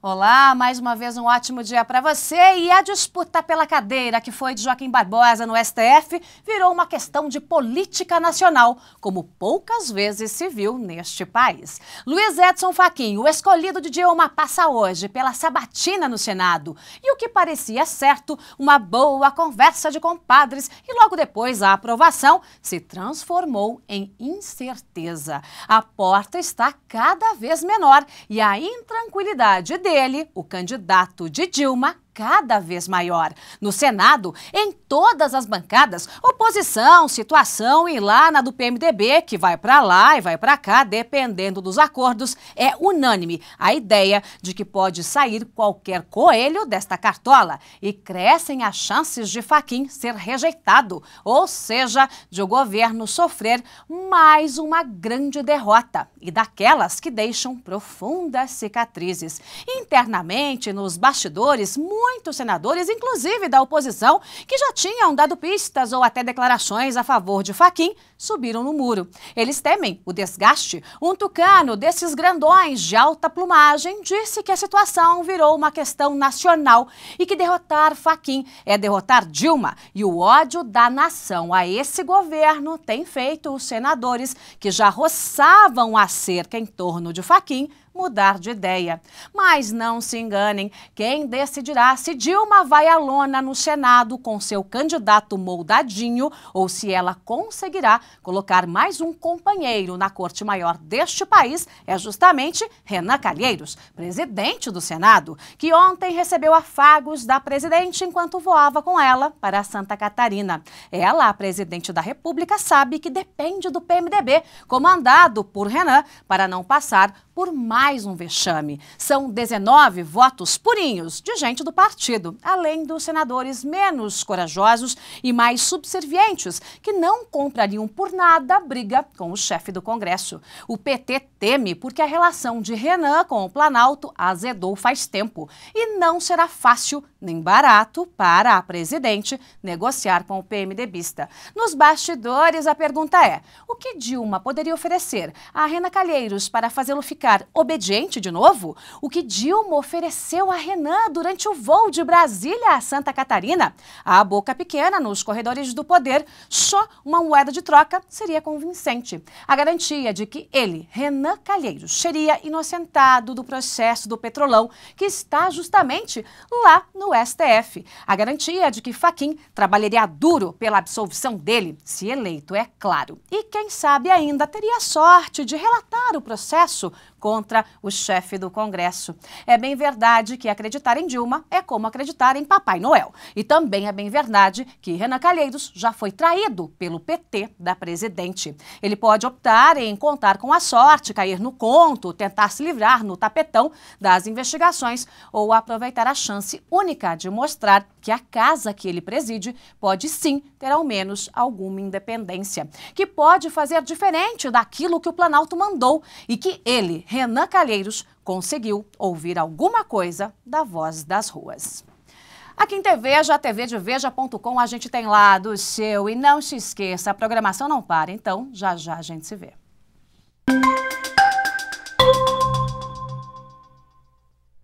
Olá, mais uma vez um ótimo dia para você. E a disputa pela cadeira que foi de Joaquim Barbosa no STF virou uma questão de política nacional, como poucas vezes se viu neste país. Luiz Edson Fachin, o escolhido de Dilma, passa hoje pela sabatina no Senado. E o que parecia certo, uma boa conversa de compadres e logo depois a aprovação, se transformou em incerteza. A porta está cada vez menor e a intranquilidade dele ele, o candidato de Dilma, cada vez maior. No Senado, em todas as bancadas, oposição, situação e lá na do PMDB, que vai para lá e vai para cá, dependendo dos acordos, é unânime a ideia de que pode sair qualquer coelho desta cartola e crescem as chances de Faquim ser rejeitado, ou seja, de o governo sofrer mais uma grande derrota e daquelas que deixam profundas cicatrizes. Internamente, nos bastidores, muito muitos senadores, inclusive da oposição, que já tinham dado pistas ou até declarações a favor de Faquim, subiram no muro. Eles temem o desgaste. Um tucano desses grandões de alta plumagem disse que a situação virou uma questão nacional e que derrotar Faquim é derrotar Dilma. E o ódio da nação a esse governo tem feito os senadores que já roçavam a cerca em torno de Faquim mudar de ideia. Mas não se enganem, quem decidirá se Dilma vai à lona no Senado com seu candidato moldadinho ou se ela conseguirá colocar mais um companheiro na Corte Maior deste país é justamente Renan Calheiros, presidente do Senado, que ontem recebeu afagos da presidente enquanto voava com ela para Santa Catarina. Ela, a presidente da República, sabe que depende do PMDB, comandado por Renan, para não passar por mais mais um vexame. São 19 votos purinhos de gente do partido, além dos senadores menos corajosos e mais subservientes, que não comprariam por nada a briga com o chefe do Congresso. O PT teme porque a relação de Renan com o Planalto azedou faz tempo e não será fácil nem barato para a presidente negociar com o PMDBista. Nos bastidores, a pergunta é: o que Dilma poderia oferecer a Renan Calheiros para fazê-lo ficar obediente? desobediente de novo, o que Dilma ofereceu a Renan durante o voo de Brasília a Santa Catarina. A boca pequena nos corredores do poder, só uma moeda de troca seria convincente. A garantia de que ele, Renan Calheiros, seria inocentado do processo do Petrolão, que está justamente lá no STF. A garantia de que Faquim trabalharia duro pela absolvição dele, se eleito, é claro. E quem sabe ainda teria a sorte de relatar o processo contra o chefe do Congresso. É bem verdade que acreditar em Dilma é como acreditar em Papai Noel. E também é bem verdade que Renan Calheiros já foi traído pelo PT da presidente. Ele pode optar em contar com a sorte, cair no conto, tentar se livrar no tapetão das investigações ou aproveitar a chance única de mostrar que a casa que ele preside pode sim ter ao menos alguma independência, que pode fazer diferente daquilo que o Planalto mandou e que ele, Renan Calheiros conseguiu ouvir alguma coisa da voz das ruas. Aqui em Teveja, a TV de Veja.com, a gente tem lá do seu. E não se esqueça, a programação não para, então já já a gente se vê.